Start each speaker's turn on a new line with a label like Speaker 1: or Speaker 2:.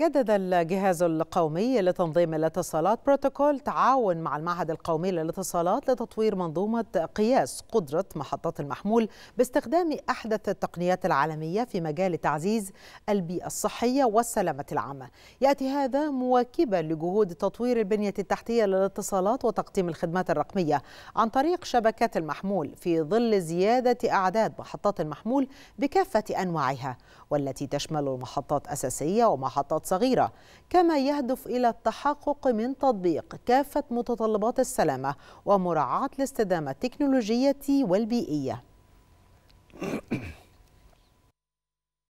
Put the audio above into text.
Speaker 1: جدد الجهاز القومي لتنظيم الاتصالات بروتوكول تعاون مع المعهد القومي للاتصالات لتطوير منظومة قياس قدرة محطات المحمول باستخدام أحدث التقنيات العالمية في مجال تعزيز البيئة الصحية والسلامة العامة يأتي هذا مواكبا لجهود تطوير البنية التحتية للاتصالات وتقديم الخدمات الرقمية عن طريق شبكات المحمول في ظل زيادة أعداد محطات المحمول بكافة أنواعها والتي تشمل محطات أساسية ومحطات صغيرة كما يهدف إلى التحقق من تطبيق كافة متطلبات السلامة ومراعاة الاستدامة التكنولوجية والبيئية